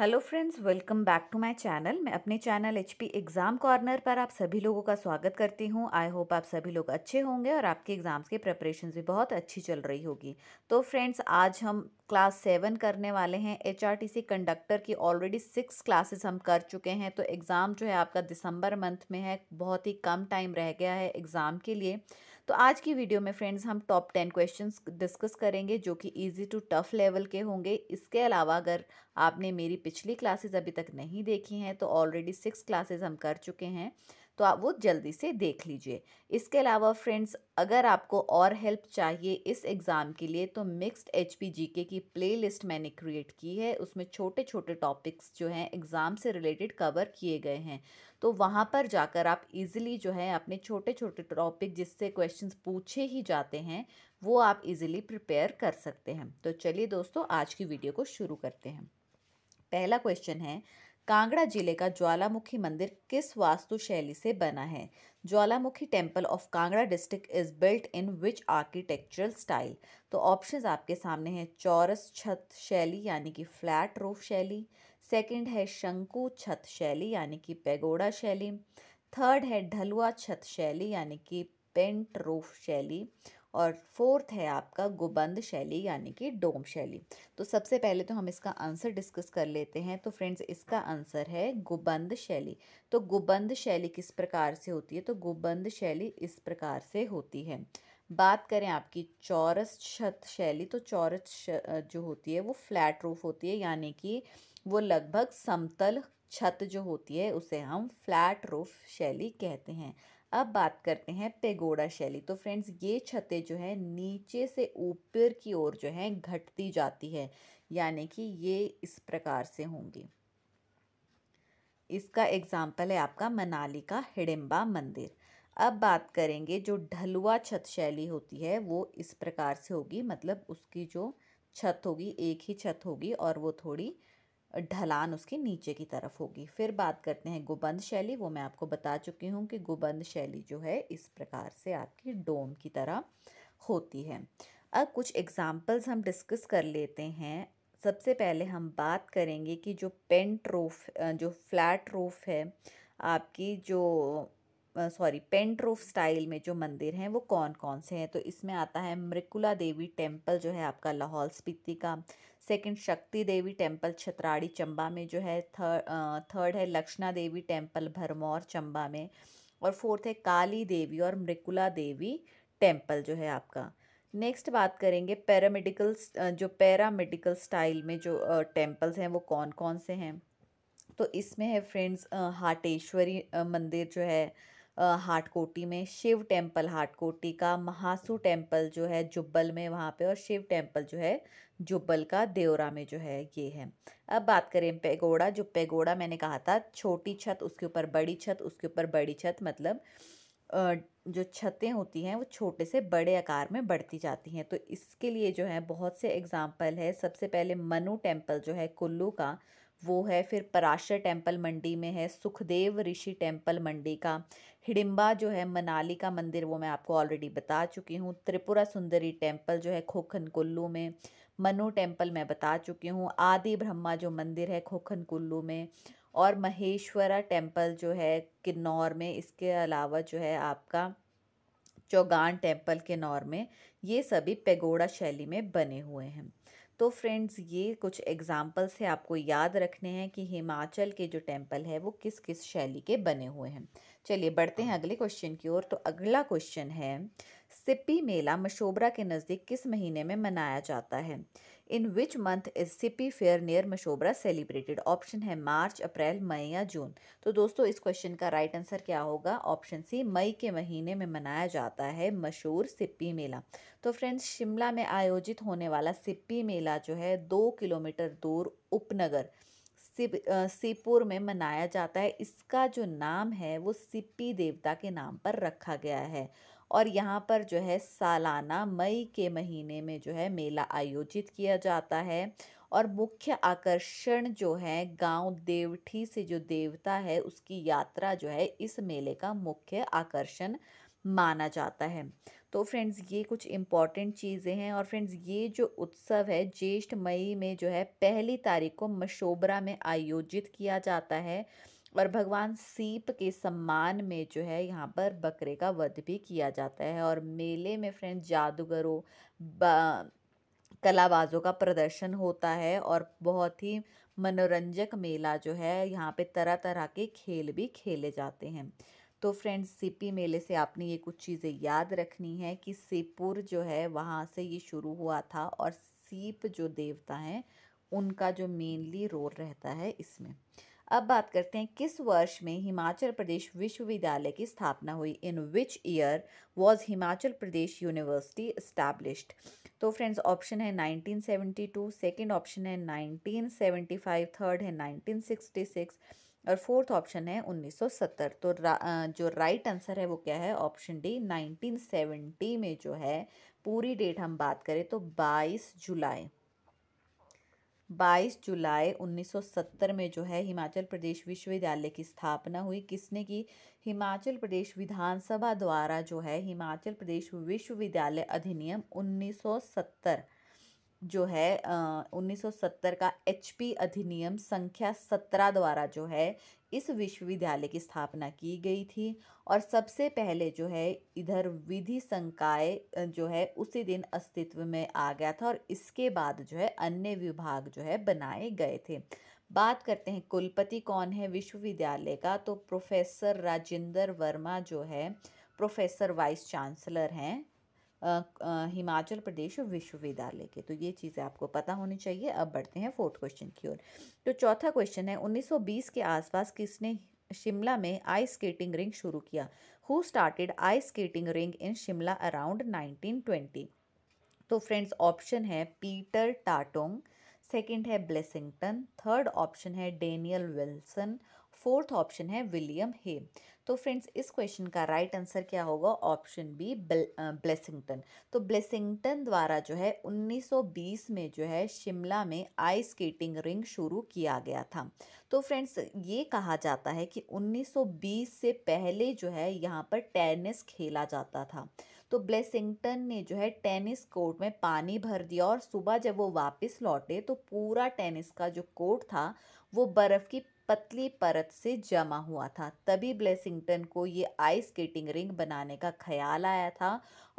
Hello friends welcome back to my channel मैं अपने channel H P exam corner पर आप सभी लोगों का स्वागत करती हूं आई होप आप सभी लोग अच्छे होंगे और आपके एग्ज़ाम्स की प्रेपरेशन भी बहुत अच्छी चल रही होगी तो फ्रेंड्स आज हम क्लास सेवन करने वाले हैं H R T C conductor की ऑलरेडी सिक्स क्लासेस हम कर चुके हैं तो एग्ज़ाम जो है आपका दिसंबर मंथ में है बहुत ही कम टाइम रह गया है एग्ज़ाम के लिए तो आज की वीडियो में फ्रेंड्स हम टॉप टेन क्वेश्चंस डिस्कस करेंगे जो कि इजी टू टफ लेवल के होंगे इसके अलावा अगर आपने मेरी पिछली क्लासेस अभी तक नहीं देखी हैं तो ऑलरेडी सिक्स क्लासेस हम कर चुके हैं तो आप वो जल्दी से देख लीजिए इसके अलावा फ्रेंड्स अगर आपको और हेल्प चाहिए इस एग्ज़ाम के लिए तो मिक्स्ड एच पी जी के की प्लेलिस्ट मैंने क्रिएट की है उसमें छोटे छोटे टॉपिक्स जो हैं एग्ज़ाम से रिलेटेड कवर किए गए हैं तो वहाँ पर जाकर आप इजीली जो है अपने छोटे छोटे टॉपिक जिससे क्वेश्चंस पूछे ही जाते हैं वो आप इजीली प्रिपेयर कर सकते हैं तो चलिए दोस्तों आज की वीडियो को शुरू करते हैं पहला क्वेश्चन है कांगड़ा जिले का ज्वालामुखी मंदिर किस वास्तु शैली से बना है Jwalamukhi temple of Kangra district is built in which architectural style तो ऑप्शंस आपके सामने हैं चौरस छत शैली यानी कि फ्लैट रूफ शैली सेकंड है शंकु छत शैली यानी कि पैगोडा शैली थर्ड है ढलुआ छत शैली यानी कि पेंट रूफ शैली और फोर्थ है आपका गुबंद शैली यानी कि डोम शैली तो सबसे पहले तो हम इसका आंसर डिस्कस कर लेते हैं तो फ्रेंड्स इसका आंसर है गुबंद शैली तो गुबंद शैली किस प्रकार से होती है तो गुबंद शैली इस प्रकार से होती है बात करें आपकी चौरस छत शैली तो चौरस जो होती है वो फ्लैट रूफ होती है यानी कि वो लगभग समतल छत जो होती है उसे हम फ्लैट रूफ शैली कहते हैं अब बात करते हैं पेगोडा शैली तो फ्रेंड्स ये छतें जो है नीचे से ऊपर की ओर जो है घटती जाती है यानी कि ये इस प्रकार से होंगी इसका एग्जाम्पल है आपका मनाली का हिडिम्बा मंदिर अब बात करेंगे जो ढलुआ छत शैली होती है वो इस प्रकार से होगी मतलब उसकी जो छत होगी एक ही छत होगी और वो थोड़ी ढलान उसके नीचे की तरफ होगी फिर बात करते हैं गुबंद शैली वो मैं आपको बता चुकी हूँ कि गुबंद शैली जो है इस प्रकार से आपकी डोम की तरह होती है अब कुछ एग्ज़ाम्पल्स हम डिस्कस कर लेते हैं सबसे पहले हम बात करेंगे कि जो पेंट रूफ जो फ्लैट रूफ है आपकी जो सॉरी पेंट रूफ स्टाइल में जो मंदिर हैं वो कौन कौन से हैं तो इसमें आता है मृकुला देवी टेम्पल जो है आपका लाहौल स्पीति का सेकंड शक्ति देवी टेम्पल छतराड़ी चंबा में जो है थर्ड थर्ड है लक्षणा देवी टेम्पल भरमौर चंबा में और फोर्थ है काली देवी और मृकुला देवी टेम्पल जो है आपका नेक्स्ट बात करेंगे पैरामेडिकल जो पैरामेडिकल स्टाइल में जो टेम्पल्स हैं वो कौन कौन से हैं तो इसमें है फ्रेंड्स हाटेश्वरी मंदिर जो है हाटकोटी में शिव टेम्पल हाटकोटी का महासू टेम्पल जो है जुब्बल में वहाँ पे और शिव टेम्पल जो है जुब्बल का देवरा में जो है ये है अब बात करें पेगोड़ा जो पेगोड़ा मैंने कहा था छोटी छत उसके ऊपर बड़ी छत उसके ऊपर बड़ी छत मतलब जो छतें होती हैं वो छोटे से बड़े आकार में बढ़ती जाती हैं तो इसके लिए जो है बहुत से एग्ज़ाम्पल है सबसे पहले मनु टेम्पल जो है कुल्लू का वो है फिर पराशर टेम्पल मंडी में है सुखदेव ऋषि टेम्पल मंडी का हिडिम्बा जो है मनाली का मंदिर वो मैं आपको ऑलरेडी बता चुकी हूँ त्रिपुरा सुंदरी टेम्पल जो है खोखन कुल्लू में मनु टेम्पल मैं बता चुकी हूँ आदि ब्रह्मा जो मंदिर है खोखन कुल्लू में और महेश्वरा टेम्पल जो है किन्नौर में इसके अलावा जो है आपका चौगान टेम्पल किन्नौर में ये सभी पेगोड़ा शैली में बने हुए हैं तो फ्रेंड्स ये कुछ एग्ज़ाम्पल्स है आपको याद रखने हैं कि हिमाचल के जो टेम्पल है वो किस किस शैली के बने हुए हैं चलिए बढ़ते हैं हाँ। अगले क्वेश्चन की ओर तो अगला क्वेश्चन है सिप्पी मेला मशोबरा के नज़दीक किस महीने में मनाया जाता है in which month is Sipi fair near Mashobra celebrated option है मार्च अप्रैल मई या जून तो दोस्तों इस क्वेश्चन का राइट आंसर क्या होगा ऑप्शन सी मई के महीने में मनाया जाता है मशहूर सिप्पी मेला तो फ्रेंड्स शिमला में आयोजित होने वाला सिप्पी मेला जो है दो किलोमीटर दूर उपनगर सिप सिपुर में मनाया जाता है इसका जो नाम है वो सिप्पी देवता के नाम पर रखा गया है और यहाँ पर जो है सालाना मई के महीने में जो है मेला आयोजित किया जाता है और मुख्य आकर्षण जो है गांव देवठी से जो देवता है उसकी यात्रा जो है इस मेले का मुख्य आकर्षण माना जाता है तो फ्रेंड्स ये कुछ इम्पॉर्टेंट चीज़ें हैं और फ्रेंड्स ये जो उत्सव है ज्येष्ठ मई में जो है पहली तारीख को मशोबरा में आयोजित किया जाता है और भगवान सीप के सम्मान में जो है यहाँ पर बकरे का वध भी किया जाता है और मेले में फ्रेंड्स जादूगरों कलाबाजों का प्रदर्शन होता है और बहुत ही मनोरंजक मेला जो है यहाँ पे तरह तरह के खेल भी खेले जाते हैं तो फ्रेंड्स सीपी मेले से आपने ये कुछ चीज़ें याद रखनी है कि सीपुर जो है वहाँ से ये शुरू हुआ था और सीप जो देवता हैं उनका जो मेनली रोल रहता है इसमें अब बात करते हैं किस वर्ष में हिमाचल प्रदेश विश्वविद्यालय की स्थापना हुई in which year was Himachal Pradesh university established तो फ्रेंड्स ऑप्शन है 1972 सेकंड ऑप्शन है 1975 थर्ड है 1966 और फोर्थ ऑप्शन है 1970 तो रा, जो राइट आंसर है वो क्या है ऑप्शन डी 1970 में जो है पूरी डेट हम बात करें तो 22 जुलाई 22 जुलाई 1970 में जो है हिमाचल प्रदेश विश्वविद्यालय की स्थापना हुई किसने की हिमाचल प्रदेश विधानसभा द्वारा जो है हिमाचल प्रदेश विश्वविद्यालय अधिनियम 1970 जो है उन्नीस का एचपी अधिनियम संख्या सत्रह द्वारा जो है इस विश्वविद्यालय की स्थापना की गई थी और सबसे पहले जो है इधर विधि संकाय जो है उसी दिन अस्तित्व में आ गया था और इसके बाद जो है अन्य विभाग जो है बनाए गए थे बात करते हैं कुलपति कौन है विश्वविद्यालय का तो प्रोफेसर राजेंद्र वर्मा जो है प्रोफेसर वाइस चांसलर हैं हिमाचल प्रदेश विश्वविद्यालय के तो ये चीज़ें आपको पता होनी चाहिए अब बढ़ते हैं फोर्थ क्वेश्चन की ओर तो चौथा क्वेश्चन है 1920 के आसपास किसने शिमला में आइस स्केटिंग रिंग शुरू किया who started ice skating ring in Shimla around 1920 तो फ्रेंड्स ऑप्शन है पीटर टाटोंग सेकंड है ब्लेसिंगटन थर्ड ऑप्शन है डेनियल विल्सन फोर्थ ऑप्शन है विलियम हे तो फ्रेंड्स इस क्वेश्चन का राइट आंसर क्या होगा ऑप्शन बी ब्लेसिंगटन तो ब्लेसिंगटन द्वारा जो है 1920 में जो है शिमला में आइस स्केटिंग रिंग शुरू किया गया था तो फ्रेंड्स ये कहा जाता है कि 1920 से पहले जो है यहाँ पर टेनिस खेला जाता था तो ब्लेसिंगटन ने जो है टेनिस कोर्ट में पानी भर दिया और सुबह जब वो वापस लौटे तो पूरा टेनिस का जो कोर्ट था वो बर्फ़ की पतली परत से जमा हुआ था तभी ब्लेसिंगटन को ये आइस स्केटिंग रिंग बनाने का ख्याल आया था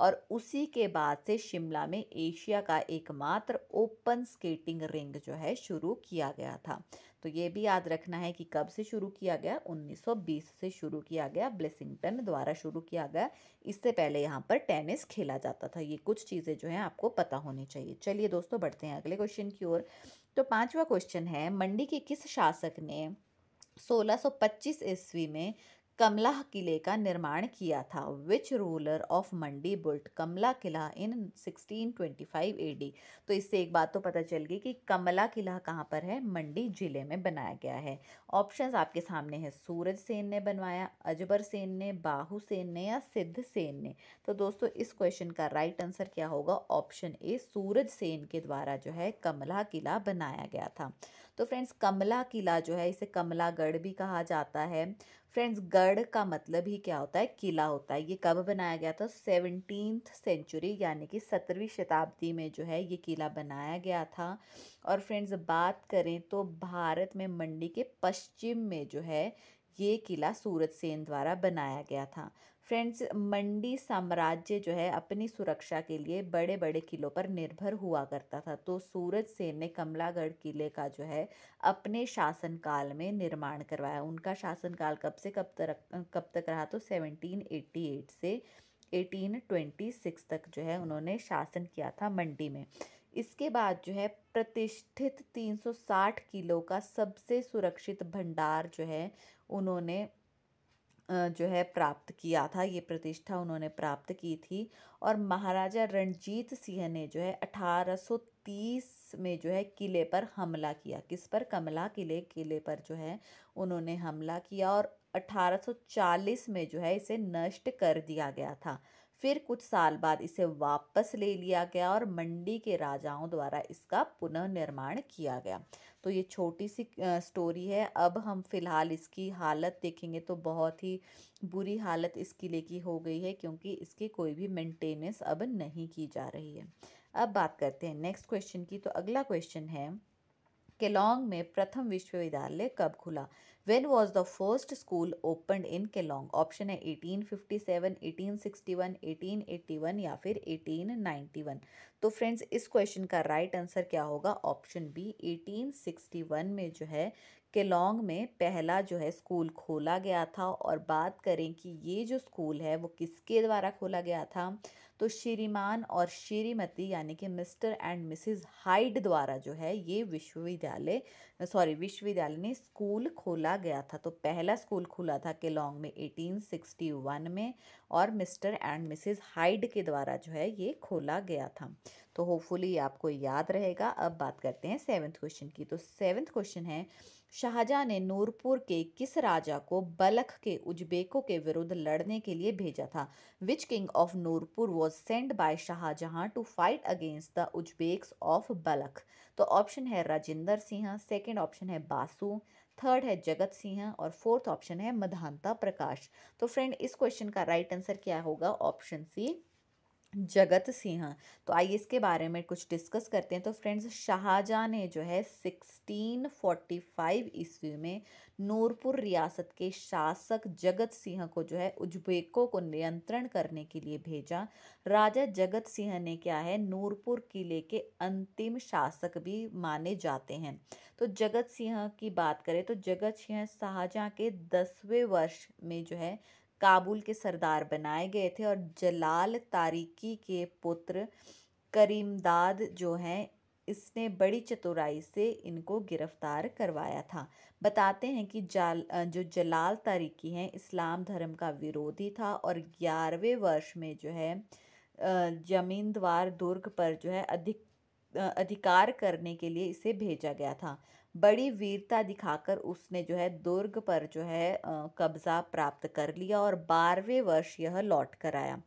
और उसी के बाद से शिमला में एशिया का एकमात्र ओपन स्केटिंग रिंग जो है शुरू किया गया था तो ये भी याद रखना है कि कब से शुरू किया गया 1920 से शुरू किया गया ब्लेसिंगटन द्वारा शुरू किया गया इससे पहले यहाँ पर टेनिस खेला जाता था ये कुछ चीज़ें जो हैं आपको पता होनी चाहिए चलिए दोस्तों बढ़ते हैं अगले क्वेश्चन की ओर तो पांचवा क्वेश्चन है मंडी के किस शासक ने 1625 ईस्वी में कमला किले का निर्माण किया था which ruler of Mandi built Kamlah किला इन 1625 एडी तो इससे एक बात तो पता चल गई कि कमला किला कहाँ पर है मंडी जिले में बनाया गया है ऑप्शंस आपके सामने हैं सूरज सेन ने बनवाया अजबर सेन ने बाहू सेन ने या सिद्ध सेन ने तो दोस्तों इस क्वेश्चन का राइट आंसर क्या होगा ऑप्शन ए सूरज सेन के द्वारा जो है कमला किला बनाया गया था तो फ्रेंड्स कमला किला जो है इसे कमलागढ़ भी कहा जाता है फ्रेंड्स गढ़ का मतलब ही क्या होता है किला होता है ये कब बनाया गया था सेवनटीन सेंचुरी यानी कि सत्रहवीं शताब्दी में जो है ये किला बनाया गया था और फ्रेंड्स बात करें तो भारत में मंडी के पश्चिम में जो है ये किला सूरत सेन द्वारा बनाया गया था फ्रेंड्स मंडी साम्राज्य जो है अपनी सुरक्षा के लिए बड़े बड़े किलों पर निर्भर हुआ करता था तो सूरज सेन ने कमलागढ़ किले का जो है अपने शासनकाल में निर्माण करवाया उनका शासनकाल कब से कब तक कब तक रहा तो 1788 से 1826 तक जो है उन्होंने शासन किया था मंडी में इसके बाद जो है प्रतिष्ठित 360 किलो का सबसे सुरक्षित भंडार जो है उन्होंने जो है प्राप्त किया था ये प्रतिष्ठा उन्होंने प्राप्त की थी और महाराजा रणजीत सिंह ने जो है 1830 में जो है किले पर हमला किया किस पर कमला किले किले पर जो है उन्होंने हमला किया और 1840 में जो है इसे नष्ट कर दिया गया था फिर कुछ साल बाद इसे वापस ले लिया गया और मंडी के राजाओं द्वारा इसका पुनर्निर्माण किया गया तो ये छोटी सी स्टोरी है अब हम फिलहाल इसकी हालत देखेंगे तो बहुत ही बुरी हालत इस किले की हो गई है क्योंकि इसकी कोई भी मेंटेनेंस अब नहीं की जा रही है अब बात करते हैं नेक्स्ट क्वेश्चन की तो अगला क्वेश्चन है केलोंग में प्रथम विश्वविद्यालय कब खुला When was the first school opened in Kelong? Option है 1857, 1861, 1881 या फिर 1891. तो फ्रेंड्स इस क्वेश्चन का राइट right आंसर क्या होगा ऑप्शन बी 1861 में जो है केलोंग में पहला जो है स्कूल खोला गया था और बात करें कि ये जो स्कूल है वो किसके द्वारा खोला गया था तो श्रीमान और श्रीमती यानी कि मिस्टर एंड मिसेस हाइड द्वारा जो है ये विश्वविद्यालय सॉरी विश्वविद्यालय ने स्कूल खोला गया था तो पहला स्कूल खुला था केलोंग में 1861 में और मिस्टर एंड मिसेस हाइड के द्वारा जो है ये खोला गया था तो होपफुली आपको याद रहेगा अब बात करते हैं सेवन्थ क्वेश्चन की तो सेवन्थ क्वेश्चन है शाहजहां ने नूरपुर के किस राजा को बलख के उज्बेकों के विरुद्ध लड़ने के लिए भेजा था which king of Nurpur was send by Shahjahan to fight against the Uzbeks of Balkh तो ऑप्शन है राजेंद्र सिंह सेकेंड ऑप्शन है बासू थर्ड है जगत सिंह और फोर्थ ऑप्शन है मधानता प्रकाश तो फ्रेंड इस क्वेश्चन का राइट आंसर क्या होगा ऑप्शन सी जगत सिंह तो आइए इसके बारे में कुछ डिस्कस करते हैं तो फ्रेंड्स शाहजहाँ ने जो है 1645 ईस्वी में नूरपुर रियासत के शासक जगत सिंह को जो है उज्बेकों को नियंत्रण करने के लिए भेजा राजा जगत सिंह ने क्या है नूरपुर किले के अंतिम शासक भी माने जाते हैं तो जगत सिंह की बात करें तो जगत सिंह शाहजहाँ के दसवें वर्ष में जो है काबुल के सरदार बनाए गए थे और जलाल तारिकी के पुत्र करीमदाद जो हैं इसने बड़ी चतुराई से इनको गिरफ्तार करवाया था बताते हैं कि जाल जो जलाल तारिकी हैं इस्लाम धर्म का विरोधी था और ग्यारहवें वर्ष में जो है जमींदवार दुर्ग पर जो है अधिक अधिकार करने के लिए इसे भेजा गया था बड़ी वीरता दिखाकर उसने जो है दुर्ग पर जो है कब्ज़ा प्राप्त कर लिया और बारहवें वर्ष यह लौट कर आया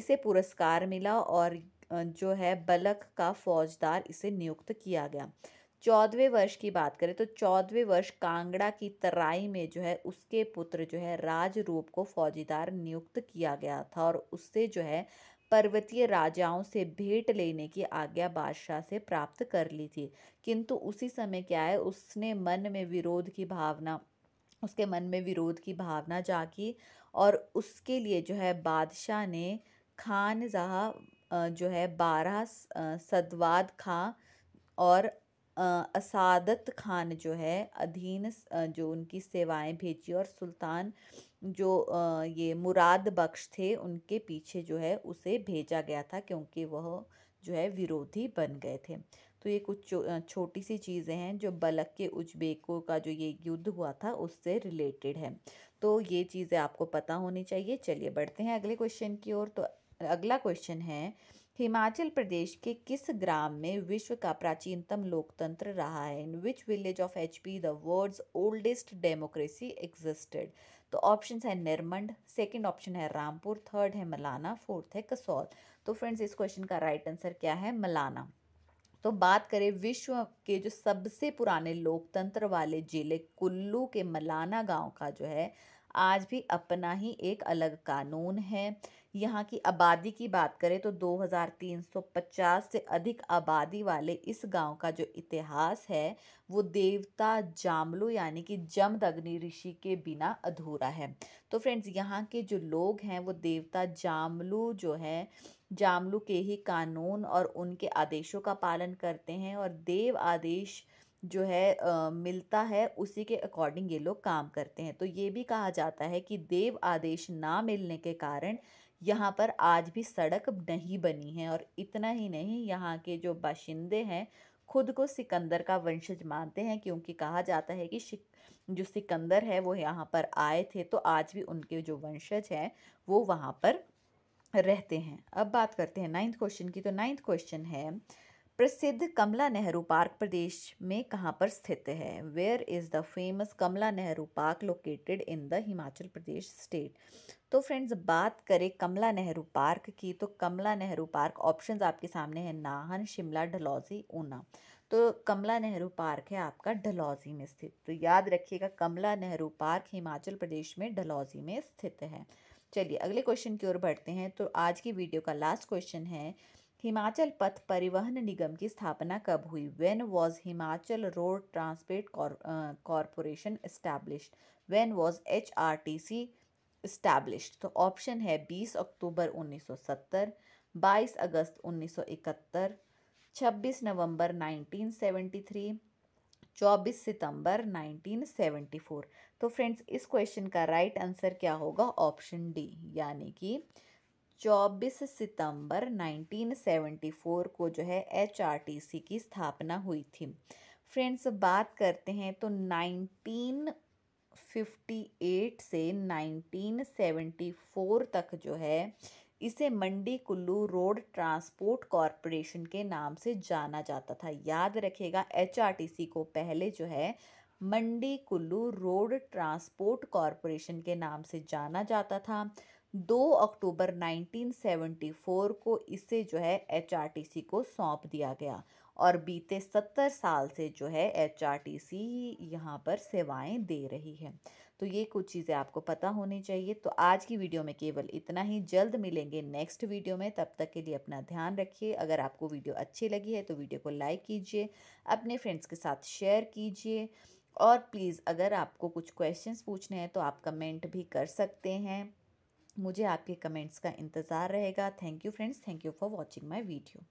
इसे पुरस्कार मिला और जो है बलख का फौजदार इसे नियुक्त किया गया चौदहवें वर्ष की बात करें तो चौदहवें वर्ष कांगड़ा की तराई में जो है उसके पुत्र जो है राज रूप को फौजीदार नियुक्त किया गया था और उससे जो है पर्वतीय राजाओं से भेंट लेने की आज्ञा बादशाह से प्राप्त कर ली थी किंतु उसी समय क्या है उसने मन में विरोध की भावना उसके मन में विरोध की भावना जागी और उसके लिए जो है बादशाह ने खान जहाँ जो है बारह सदवाद खां और असादत खान जो है अधीन जो उनकी सेवाएं भेजी और सुल्तान जो ये मुराद बख्श थे उनके पीछे जो है उसे भेजा गया था क्योंकि वह जो है विरोधी बन गए थे तो ये कुछ छोटी सी चीज़ें हैं जो बलक के उज्बेकों का जो ये युद्ध हुआ था उससे रिलेटेड है तो ये चीज़ें आपको पता होनी चाहिए चलिए बढ़ते हैं अगले क्वेश्चन की ओर तो अगला क्वेश्चन है हिमाचल प्रदेश के किस ग्राम में विश्व का प्राचीनतम लोकतंत्र रहा है in which village of H P the world's oldest democracy existed तो ऑप्शन है निर्मंड सेकेंड ऑप्शन है रामपुर थर्ड है मलाना फोर्थ है कसौल तो फ्रेंड्स इस क्वेश्चन का राइट आंसर क्या है मलाना तो बात करें विश्व के जो सबसे पुराने लोकतंत्र वाले जिले कुल्लू के मलाना गांव का जो है आज भी अपना ही एक अलग कानून है यहाँ की आबादी की बात करें तो 2350 से अधिक आबादी वाले इस गांव का जो इतिहास है वो देवता जामलू यानी कि जमदग्नि ऋषि के बिना अधूरा है तो फ्रेंड्स यहाँ के जो लोग हैं वो देवता जामलू जो है जामलू के ही कानून और उनके आदेशों का पालन करते हैं और देव आदेश जो है आ, मिलता है उसी के अकॉर्डिंग ये लोग काम करते हैं तो ये भी कहा जाता है कि देव आदेश ना मिलने के कारण यहाँ पर आज भी सड़क नहीं बनी है और इतना ही नहीं यहाँ के जो बाशिंदे हैं खुद को सिकंदर का वंशज मानते हैं क्योंकि कहा जाता है कि जो सिकंदर है वो यहाँ पर आए थे तो आज भी उनके जो वंशज हैं वो वहाँ पर रहते हैं अब बात करते हैं नाइन्थ क्वेश्चन की तो नाइन्थ क्वेश्चन है प्रसिद्ध कमला नेहरू पार्क प्रदेश में कहाँ पर स्थित है where is the famous Kamla Nehru park located in the Himachal Pradesh state तो फ्रेंड्स बात करें कमला नेहरू पार्क की तो कमला नेहरू पार्क ऑप्शंस आपके सामने हैं नाहन शिमला डलौजी ऊना तो कमला नेहरू पार्क है आपका डलौजी में स्थित तो याद रखिएगा कमला नेहरू पार्क हिमाचल प्रदेश में डलौजी में स्थित है चलिए अगले क्वेश्चन की ओर बढ़ते हैं तो आज की वीडियो का लास्ट क्वेश्चन है हिमाचल पथ परिवहन निगम की स्थापना कब हुई when was Himachal road transport corporation when was H R T C establish तो ऑप्शन है 20 अक्टूबर 1970 22 अगस्त 1971 26 नवंबर 1973 24 सितंबर 1974 तो फ्रेंड्स इस क्वेश्चन का राइट आंसर क्या होगा ऑप्शन डी यानी कि 24 सितंबर 1974 को जो है एच की स्थापना हुई थी फ्रेंड्स बात करते हैं तो 1958 से 1974 तक जो है इसे Mandi Kullu road transport corporation के नाम से जाना जाता था याद रखेगा एच को पहले जो है Mandi Kullu road transport corporation के नाम से जाना जाता था दो अक्टूबर 1974 को इसे जो है एचआरटीसी को सौंप दिया गया और बीते सत्तर साल से जो है एचआरटीसी आर यहाँ पर सेवाएं दे रही है तो ये कुछ चीज़ें आपको पता होनी चाहिए तो आज की वीडियो में केवल इतना ही जल्द मिलेंगे नेक्स्ट वीडियो में तब तक के लिए अपना ध्यान रखिए अगर आपको वीडियो अच्छी लगी है तो वीडियो को लाइक कीजिए अपने फ्रेंड्स के साथ शेयर कीजिए और प्लीज़ अगर आपको कुछ क्वेश्चंस पूछने हैं तो आप कमेंट भी कर सकते हैं मुझे आपके कमेंट्स का इंतज़ार रहेगा thank you friends thank you for watching my video